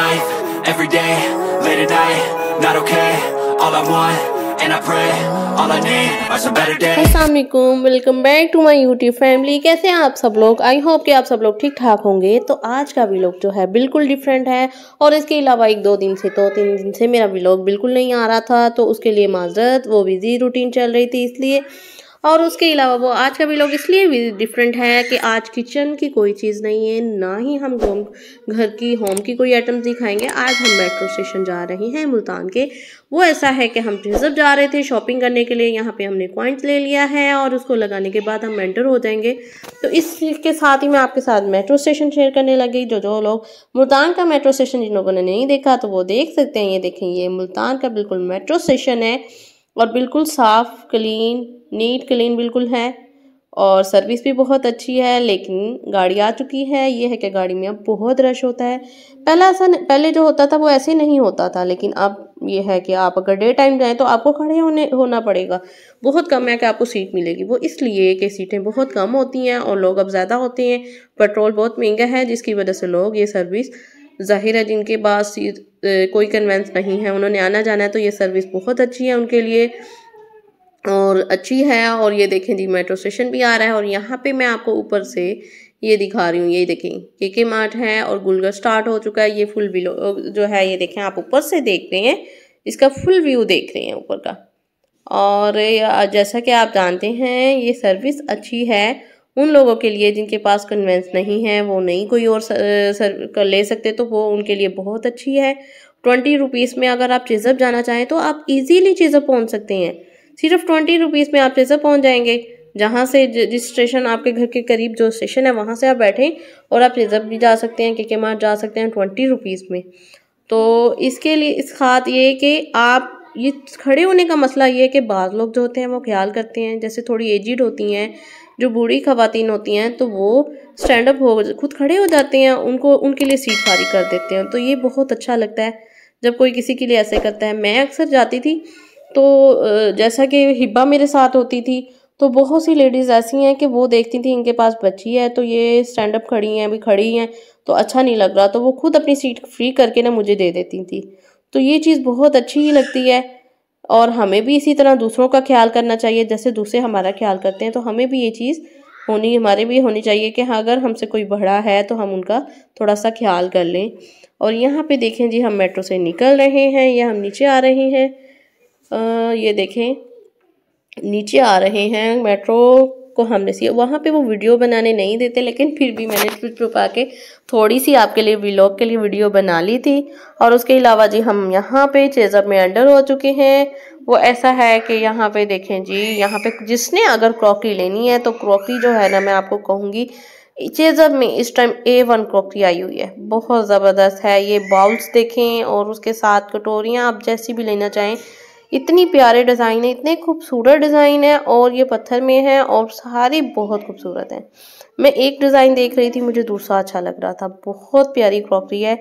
life Every day, late at night, not okay All I want And I pray असलकुम welcome back to my YouTube family कैसे हैं आप सब लोग I hope कि आप सब लोग ठीक ठाक होंगे तो आज का व्लॉग जो है बिल्कुल डिफरेंट है और इसके अलावा एक दो दिन से तो तीन दिन से मेरा व्लॉग बिल्कुल नहीं आ रहा था तो उसके लिए माजरत वो बिज़ी रूटीन चल रही थी इसलिए और उसके अलावा वो आज का भी लोग इसलिए भी डिफरेंट है कि आज किचन की कोई चीज़ नहीं है ना ही हम होम घर की होम की कोई आइटम्स दिखाएंगे आज हम मेट्रो स्टेशन जा रहे हैं मुल्तान के वो ऐसा है कि हम रिजर्व जा रहे थे शॉपिंग करने के लिए यहाँ पे हमने कॉइंट ले लिया है और उसको लगाने के बाद हम एंटर हो जाएंगे तो इसके साथ ही मैं आपके साथ मेट्रो स्टेशन शेयर करने लगी जो जो लोग मुल्तान का मेट्रो स्टेशन जिन लोगों ने नहीं देखा तो वो देख सकते हैं ये देखें ये मुल्तान का बिल्कुल मेट्रो स्टेशन है और बिल्कुल साफ़ क्लीन नीट क्लीन बिल्कुल है और सर्विस भी बहुत अच्छी है लेकिन गाड़ी आ चुकी है ये है कि गाड़ी में अब बहुत रश होता है पहला ऐसा पहले जो होता था वो ऐसे नहीं होता था लेकिन अब ये है कि आप अगर डे टाइम जाएं तो आपको खड़े होने होना पड़ेगा बहुत कम है कि आपको सीट मिलेगी वो इसलिए कि सीटें बहुत कम होती हैं और लोग अब ज़्यादा होते हैं पेट्रोल बहुत महंगा है जिसकी वजह से लोग ये सर्विस ज़ाहिर है जिनके पास कोई कन्वेंस नहीं है उन्होंने आना जाना है तो ये सर्विस बहुत अच्छी है उनके लिए और अच्छी है और ये देखें जी मेट्रो स्टेशन भी आ रहा है और यहाँ पे मैं आपको ऊपर से ये दिखा रही हूँ ये देखें के के मार्ट है और गुलगर स्टार्ट हो चुका है ये फुल बिलो जो है ये देखें आप ऊपर से देख रहे हैं इसका फुल व्यू देख रहे हैं ऊपर का और जैसा कि आप जानते हैं ये सर्विस अच्छी है उन लोगों के लिए जिनके पास कन्वेंस नहीं है वो नहीं कोई और सर, सर ले सकते तो वो उनके लिए बहुत अच्छी है ट्वेंटी रुपीज़ में अगर आप चीज़अप जाना चाहें तो आप इजीली चीज़अप पहुंच सकते हैं सिर्फ ट्वेंटी रुपीज़ में आप चीज़अप पहुंच जाएंगे जहाँ से जिस स्टेशन आपके घर के करीब जो स्टेशन है वहाँ से आप बैठें और आप रिजर्व भी जा सकते हैं के के जा सकते हैं ट्वेंटी रुपीज़ में तो इसके लिए इस खात ये कि आप ये खड़े होने का मसला ये है कि बाज़ लोग जो होते हैं वो ख्याल करते हैं जैसे थोड़ी एजिड होती हैं जो बूढ़ी खातन होती हैं तो वो स्टैंड अप हो खुद खड़े हो जाते हैं उनको उनके लिए सीट खाली कर देते हैं तो ये बहुत अच्छा लगता है जब कोई किसी के लिए ऐसे करता है मैं अक्सर जाती थी तो जैसा कि हिब्बा मेरे साथ होती थी तो बहुत सी लेडीज़ ऐसी हैं कि वो देखती थी इनके पास बच्ची है तो ये स्टैंड अप खड़ी हैं अभी खड़ी हैं तो अच्छा नहीं लग रहा तो वो खुद अपनी सीट फ्री करके ना मुझे दे देती थी तो ये चीज़ बहुत अच्छी ही लगती है और हमें भी इसी तरह दूसरों का ख्याल करना चाहिए जैसे दूसरे हमारा ख्याल करते हैं तो हमें भी ये चीज़ होनी हमारे भी होनी चाहिए कि हाँ अगर हमसे कोई बड़ा है तो हम उनका थोड़ा सा ख्याल कर लें और यहाँ पे देखें जी हम मेट्रो से निकल रहे हैं या हम नीचे आ रहे हैं आ, ये देखें नीचे आ रहे हैं मेट्रो को हमने सी वहाँ पे वो वीडियो बनाने नहीं देते लेकिन फिर भी मैंने छुप छुपा के थोड़ी सी आपके लिए व्लॉग के लिए वीडियो बना ली थी और उसके अलावा जी हम यहाँ पे चेज़अप में अंडर हो चुके हैं वो ऐसा है कि यहाँ पे देखें जी यहाँ पे जिसने अगर क्रॉकरी लेनी है तो क्रॉकरी जो है ना मैं आपको कहूँगी चेज़अप में इस टाइम ए वन क्रॉकरी आई हुई है बहुत ज़बरदस्त है ये बाउल्स देखें और उसके साथ कटोरियाँ आप जैसी भी लेना चाहें इतनी प्यारे डिज़ाइन है इतने खूबसूरत डिज़ाइन है और ये पत्थर में है और सारी बहुत खूबसूरत हैं मैं एक डिज़ाइन देख रही थी मुझे दूसरा अच्छा लग रहा था बहुत प्यारी क्रॉकरी है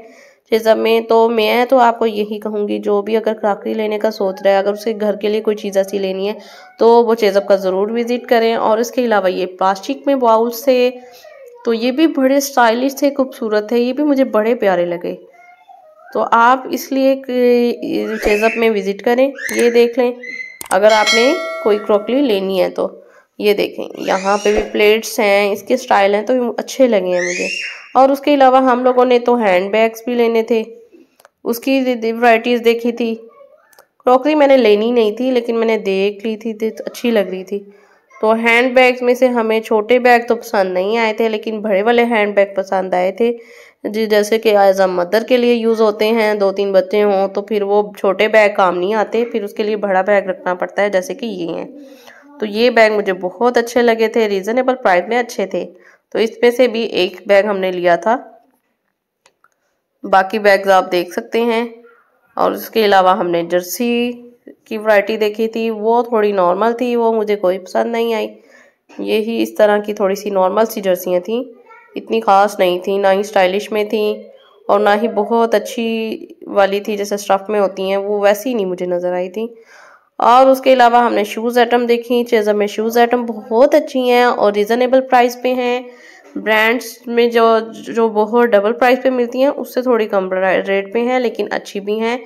जैसा में तो मैं तो आपको यही कहूँगी जो भी अगर क्रॉकरी लेने का सोच रहा है अगर उसके घर के लिए कोई चीज़ ऐसी लेनी है तो वो चेज़ब का ज़रूर विज़िट करें और इसके अलावा ये प्लास्टिक में बाउल्स थे तो ये भी बड़े स्टाइलिश थे खूबसूरत थे ये भी मुझे बड़े प्यारे लगे तो आप इसलिए चेज़अप में विज़िट करें ये देख लें अगर आपने कोई क्रॉकरी लेनी है तो ये देखें यहाँ पे भी प्लेट्स हैं इसके स्टाइल हैं तो अच्छे लगे हैं मुझे और उसके अलावा हम लोगों ने तो हैंड बैग्स भी लेने थे उसकी वराइटीज़ देखी थी क्रॉकरी मैंने लेनी नहीं थी लेकिन मैंने देख ली थी तो अच्छी लग रही थी तो हैंड बैग में से हमें छोटे बैग तो पसंद नहीं आए थे लेकिन बड़े वाले हैंड बैग पसंद आए थे जी जैसे कि एज अ मदर के लिए यूज़ होते हैं दो तीन बच्चे हों तो फिर वो छोटे बैग काम नहीं आते फिर उसके लिए बड़ा बैग रखना पड़ता है जैसे कि ये हैं तो ये बैग मुझे बहुत अच्छे लगे थे रीज़नेबल प्राइस में अच्छे थे तो इसमें से भी एक बैग हमने लिया था बाकी बैग्स आप देख सकते हैं और उसके अलावा हमने जर्सी की वैरायटी देखी थी वो थोड़ी नॉर्मल थी वो मुझे कोई पसंद नहीं आई यही इस तरह की थोड़ी सी नॉर्मल सी जर्सियाँ थी इतनी ख़ास नहीं थी ना ही स्टाइलिश में थी और ना ही बहुत अच्छी वाली थी जैसे स्टफ़ में होती हैं वो वैसी नहीं मुझे नज़र आई थी और उसके अलावा हमने शूज़ आइटम देखी चेज़ा में शूज़ आइटम बहुत अच्छी हैं और रिज़नेबल प्राइस पे हैं ब्रांड्स में जो जो बहुत डबल प्राइस पे मिलती हैं उससे थोड़ी कम रेट पे हैं लेकिन अच्छी भी हैं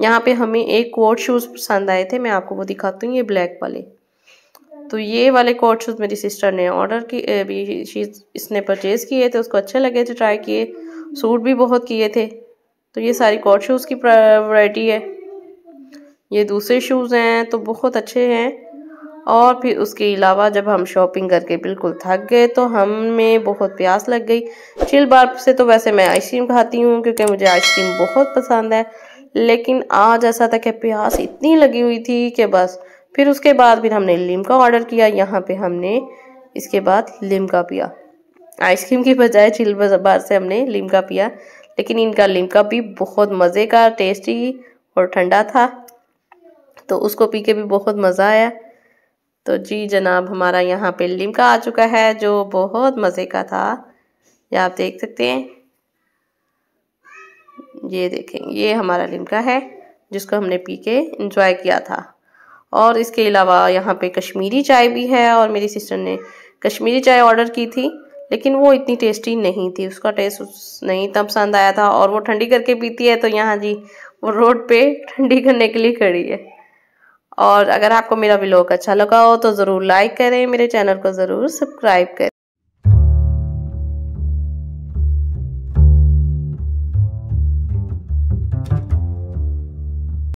यहाँ पे हमें एक कोट शूज़ पसंद आए थे मैं आपको वो दिखाती हूँ ये ब्लैक वाले तो ये वाले कोट शूज़ मेरी सिस्टर ने ऑर्डर की अभी शी इसने परचेज़ किए थे उसको अच्छे लगे थे ट्राई किए सूट भी बहुत किए थे तो ये सारी कोट शूज़ की वैरायटी है ये दूसरे शूज़ हैं तो बहुत अच्छे हैं और फिर उसके अलावा जब हम शॉपिंग करके बिल्कुल थक गए तो हमें बहुत प्यास लग गई चिल बार से तो वैसे मैं आइसक्रीम खाती हूँ क्योंकि मुझे आइसक्रीम बहुत पसंद है लेकिन आज ऐसा था कि प्यास इतनी लगी हुई थी कि बस फिर उसके बाद फिर हमने लिमका ऑर्डर किया यहाँ पे हमने इसके बाद लिमका पिया आइसक्रीम की बजाय चिल बाजार से हमने लिमका पिया लेकिन इनका लिमका भी बहुत मज़े का टेस्टी और ठंडा था तो उसको पी के भी बहुत मज़ा आया तो जी जनाब हमारा यहाँ पे लिमका आ चुका है जो बहुत मज़े का था ये आप देख सकते हैं ये देखें ये हमारा लिमका है जिसको हमने पी के इंजॉय किया था और इसके अलावा यहाँ पे कश्मीरी चाय भी है और मेरी सिस्टर ने कश्मीरी चाय ऑर्डर की थी लेकिन वो इतनी टेस्टी नहीं थी उसका टेस्ट उस नहीं इतना पसंद आया था और वो ठंडी करके पीती है तो यहाँ जी वो रोड पे ठंडी करने के लिए खड़ी है और अगर आपको मेरा ब्लॉग अच्छा लगा हो तो ज़रूर लाइक करें मेरे चैनल को ज़रूर सब्सक्राइब करें